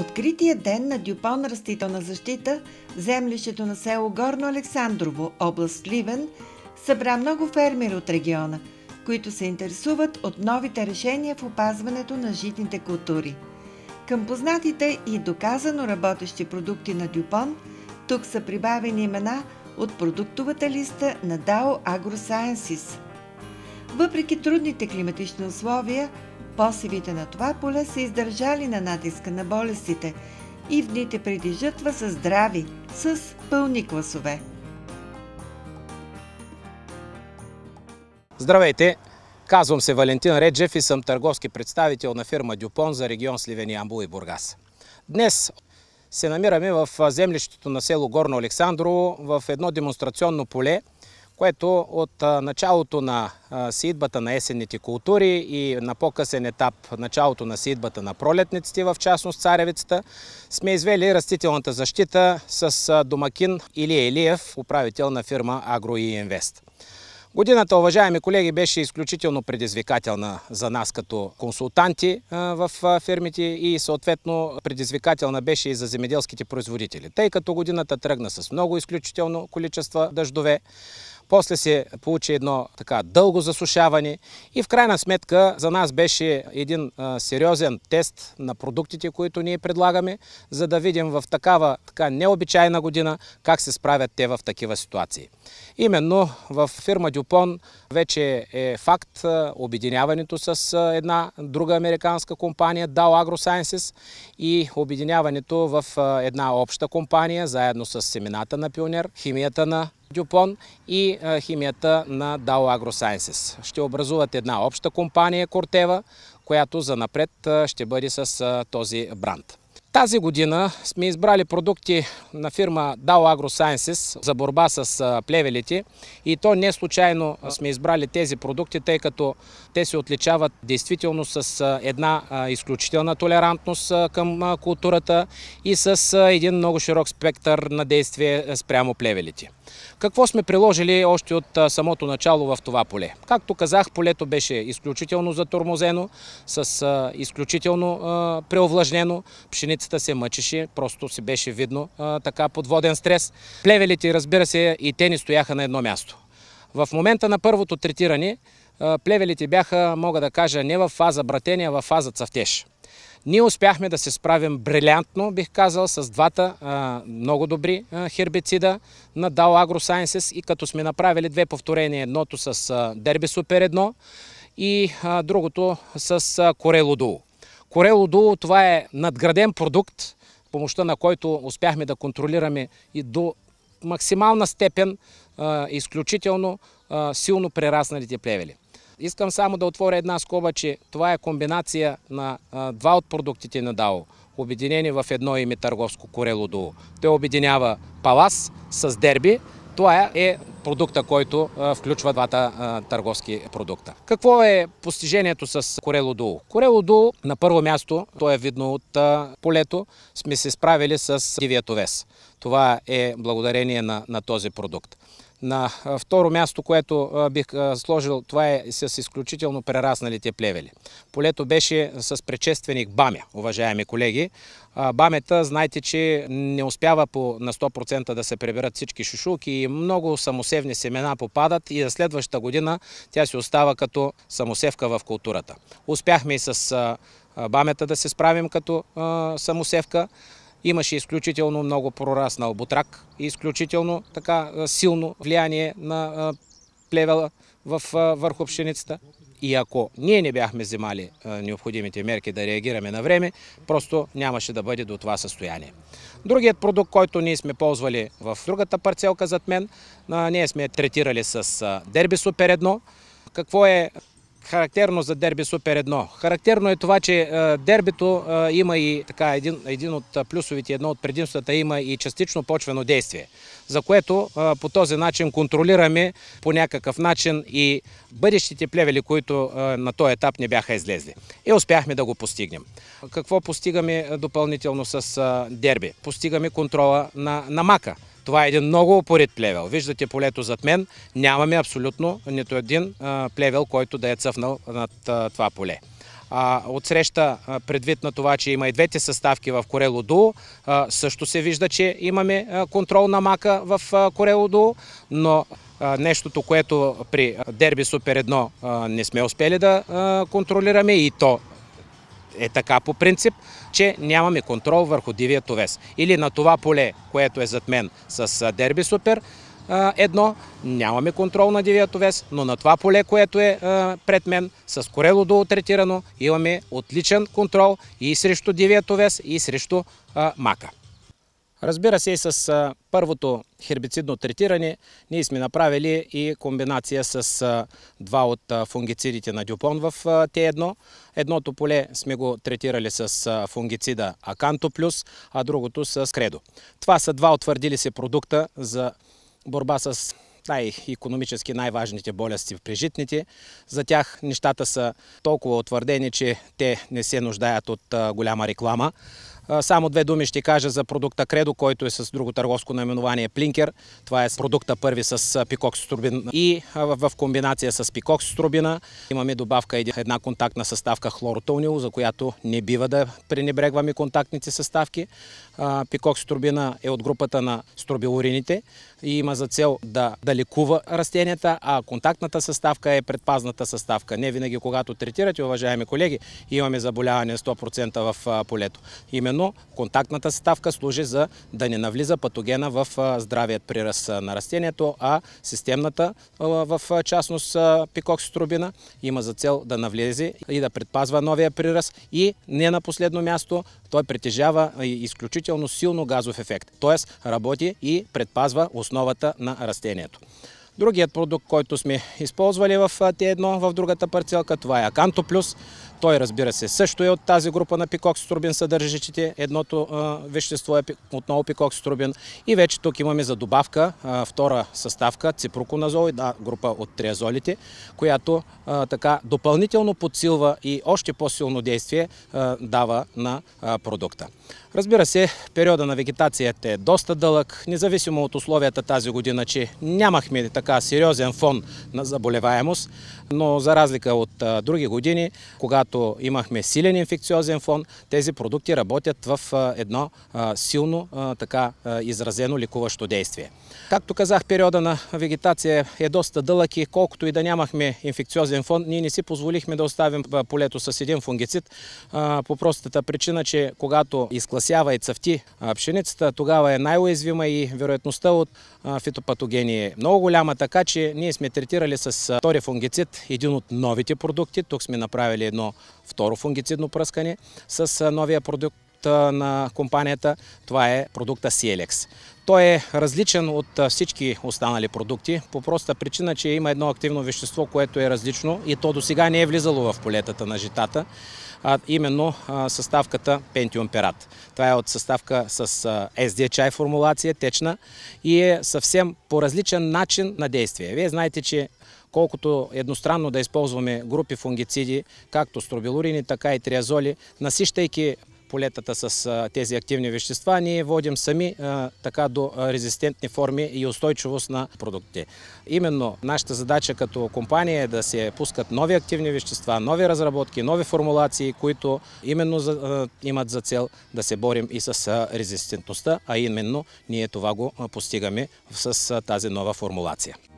открития ден на Дюпон растителна защита, землището на село Горно Александрово, област Ливен, събра много фермери от региона, които се интересуват от новите решения в опазването на житните култури. Към познатите и доказано работещи продукти на Дюпон, тук са прибавени имена от продуктовата листа на DAO AgroSciences. Въпреки трудните климатични условия, Посевите на това поле са издържали на натиска на болестите и в дните преди жътва са здрави, с пълни класове. Здравейте! Казвам се Валентин Реджев и съм търговски представител на фирма Дюпон за регион Сливен, Ямбул и Бургас. Днес се намираме в землището на село Горно Александрово в едно демонстрационно поле – което от началото на сидбата на есенните култури и на по-късен етап началото на сидбата на пролетниците, в частност царевицата, сме извели растителната защита с домакин Илия Илиев, управител на фирма Агро и Инвест. Годината, уважаеми колеги, беше изключително предизвикателна за нас като консултанти в фирмите и съответно предизвикателна беше и за земеделските производители, тъй като годината тръгна с много изключително количество дъждове. После се получи едно така дълго засушаване и в крайна сметка за нас беше един а, сериозен тест на продуктите, които ние предлагаме, за да видим в такава така необичайна година как се справят те в такива ситуации. Именно в фирма Дюпон вече е факт а, обединяването с а, една друга американска компания Dow AgroSciences и обединяването в една обща компания заедно с семената на пионер, химията на Дюпон и химията на Dow AgroSciences. Ще образуват една обща компания Кортева, която за напред ще бъде с този бранд. Тази година сме избрали продукти на фирма Dow AgroSciences за борба с плевелите и то не случайно сме избрали тези продукти, тъй като те се отличават действително с една изключителна толерантност към културата и с един много широк спектър на действие спрямо плевелите. Какво сме приложили още от самото начало в това поле? Както казах, полето беше изключително затормозено, с изключително преовлажнено. Пшеницата се мъчеше, просто си беше видно така подводен стрес. Плевелите, разбира се, и те ни стояха на едно място. В момента на първото третиране плевелите бяха, мога да кажа, не в фаза братения, а в фаза цъфтеж. Ние успяхме да се справим брилянтно, бих казал, с двата много добри хербицида на Dow AgroSciences и като сме направили две повторения, едното с Derby Super 1 и другото с Corello Duo. Corello Duo това е надграден продукт, помощта на който успяхме да контролираме и до максимална степен изключително силно прерасналите плевели. Искам само да отворя една скоба, че това е комбинация на а, два от продуктите на ДАО, обединени в едно име търговско корело дуо. Той обединява палас с дерби. Това е, е продукта, който а, включва двата а, търговски продукта. Какво е постижението с Корело Дуо? Корело Дуо на първо място, то е видно от а, полето, сме се справили с дивият овес. Това е благодарение на, на този продукт. На второ място, което бих сложил, това е с изключително прерасналите плевели. Полето беше с предшественик Бамя, уважаеми колеги. Бамета, знаете, че не успява по, на 100% да се приберат всички шушулки и много самосевни семена попадат и за следващата година тя си остава като самосевка в културата. Успяхме и с бамята да се справим като самосевка имаше изключително много прораснал бутрак и изключително така силно влияние на плевела в, върху пшеницата. И ако ние не бяхме взимали необходимите мерки да реагираме на време, просто нямаше да бъде до това състояние. Другият продукт, който ние сме ползвали в другата парцелка зад мен, ние сме третирали с дербисо едно, Какво е характерно за дерби Супер 1. Характерно е това, че е, дербито е, има и така, един, един от плюсовите, едно от предимствата има и частично почвено действие, за което е, по този начин контролираме по някакъв начин и бъдещите плевели, които на този етап не бяха излезли. И успяхме да го постигнем. Какво постигаме допълнително с дерби? Постигаме контрола на, на мака. Това е един много упорит плевел. Виждате полето зад мен, нямаме абсолютно нито един плевел, който да е цъфнал над това поле. Отсреща, предвид на това, че има и двете съставки в Корело Дуо, също се вижда, че имаме контрол на мака в Корело Дуо, но нещото, което при Дерби Супер 1 не сме успели да контролираме и то е така по принцип, че нямаме контрол върху дивия овес. Или на това поле, което е зад мен с Дерби Супер, едно, нямаме контрол на дивия овес, но на това поле, което е пред мен, с корело третирано, имаме отличен контрол и срещу дивия овес, и срещу мака. Разбира се, и с първото хербицидно третиране ние сме направили и комбинация с два от фунгицидите на Дюпон в Т1. Едното поле сме го третирали с фунгицида Аканто Плюс, а другото с Кредо. Това са два утвърдили се продукта за борба с най-економически най-важните болести в прижитните. За тях нещата са толкова утвърдени, че те не се нуждаят от голяма реклама. Само две думи ще кажа за продукта Кредо, който е с друго търговско наименование Плинкер. Това е продукта първи с пикокс и в комбинация с пикокс имаме добавка една контактна съставка хлоротонил, за която не бива да пренебрегваме контактните съставки. Пикокс е от групата на стробилорините и има за цел да, да лекува растенията, а контактната съставка е предпазната съставка. Не винаги, когато третирате, уважаеми колеги, имаме заболяване 100% в полето. Именно именно контактната съставка служи за да не навлиза патогена в здравият прираз на растението, а системната, в частност пикоксистробина има за цел да навлезе и да предпазва новия прираз. и не на последно място той притежава изключително силно газов ефект, т.е. работи и предпазва основата на растението. Другият продукт, който сме използвали в Т1, в другата парцелка, това е Аканто Плюс. Той, разбира се, също е от тази група на пикокситрубин съдържащите. Едното а, вещество е отново пикокситрубин. И вече тук имаме за добавка а, втора съставка, ципроконазол, една група от триазолите, която а, така допълнително подсилва и още по-силно действие дава на продукта. Разбира се, периода на вегетацията е доста дълъг, независимо от условията тази година, че нямахме така сериозен фон на заболеваемост, но за разлика от други години, когато когато имахме силен инфекциозен фон, тези продукти работят в едно силно така изразено ликуващо действие. Както казах, периода на вегетация е доста дълъг и колкото и да нямахме инфекциозен фон, ние не си позволихме да оставим полето с един фунгицид по простата причина, че когато изкласява и цъфти пшеницата, тогава е най-уязвима и вероятността от фитопатогени е много голяма, така че ние сме третирали с втори фунгицид един от новите продукти. Тук сме направили едно второ фунгицидно пръскане с новия продукт на компанията. Това е продукта CLX. Той е различен от всички останали продукти по проста причина, че има едно активно вещество, което е различно и то до сега не е влизало в полетата на житата, а именно съставката Pentium Perat. Това е от съставка с SDHI формулация, течна и е съвсем по различен начин на действие. Вие знаете, че колкото едностранно да използваме групи фунгициди, както стробилурини, така и триазоли, насищайки полетата с тези активни вещества, ние водим сами така до резистентни форми и устойчивост на продукти. Именно нашата задача като компания е да се пускат нови активни вещества, нови разработки, нови формулации, които именно имат за цел да се борим и с резистентността, а именно ние това го постигаме с тази нова формулация.